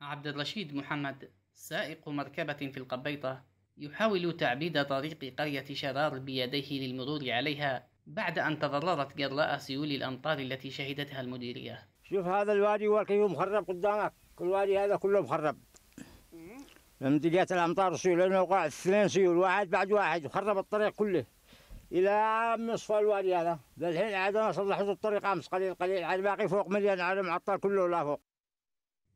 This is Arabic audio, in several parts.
عبد الرشيد محمد سائق مركبة في القبيطة يحاول تعبيد طريق قرية شرار بيديه للمرور عليها بعد أن تضررت جراء سيول الأمطار التي شهدتها المديرية شوف هذا الوادي وكيف مخرب قدامك كل وادي هذا كله مخرب لما جت الأمطار سيول لأنه وقع اثنين سيول واحد بعد واحد وخرب الطريق كله إلى نصف الوادي هذا للحين عاد أنا صلحت الطريق أمس قليل قليل عاد باقي فوق مليان عاد معطل كله لا فوق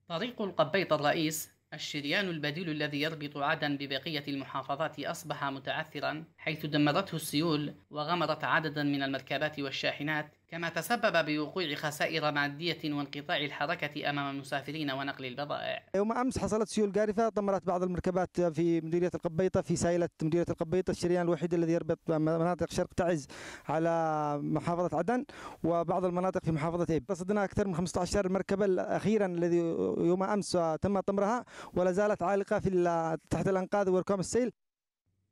طريق القبيط الرئيس الشريان البديل الذي يربط عدن ببقية المحافظات أصبح متعثرا حيث دمرته السيول وغمرت عددا من المركبات والشاحنات كما تسبب بوقوع خسائر مادية وانقطاع الحركة أمام المسافرين ونقل البضائع يوم أمس حصلت سيول قارفه دمرت بعض المركبات في مديرية القبيطة في سائلة مديرية القبيطة الشريان الوحيد الذي يربط مناطق شرق تعز على محافظة عدن وبعض المناطق في محافظة إيب رصدنا أكثر من 15 مركبة أخيرا الذي يوم أمس تم طمرها ولا زالت عالقة في تحت الأنقاض وركام السيل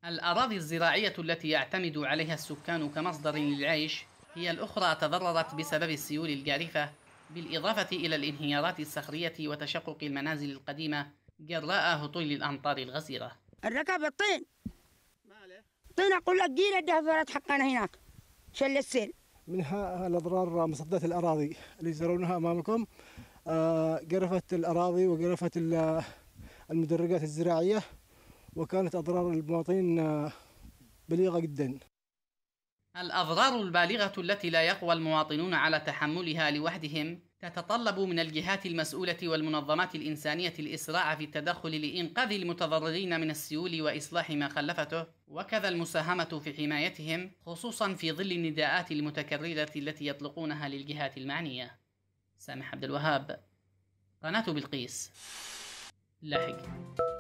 الأراضي الزراعية التي يعتمد عليها السكان كمصدر للعيش هي الأخرى تضررت بسبب السيول الجارفة بالإضافة إلى الانهيارات الصخرية وتشقق المنازل القديمة جراء هطول الأمطار الغزيرة الركب الطين طين أقول لك جينا الدهفرات حقنا هناك شل السيل منها الأضرار مصدات الأراضي اللي ترونها أمامكم قرفة آه، الأراضي وقرفة المدرجات الزراعية وكانت أضرار المواطنين آه، بليغة جدا الأضرار البالغة التي لا يقوى المواطنون على تحملها لوحدهم تتطلب من الجهات المسؤولة والمنظمات الإنسانية الإسراع في التدخل لإنقاذ المتضررين من السيول وإصلاح ما خلفته، وكذا المساهمة في حمايتهم، خصوصا في ظل النداءات المتكررة التي يطلقونها للجهات المعنية. سامح عبد الوهاب قناة بلقيس لاحق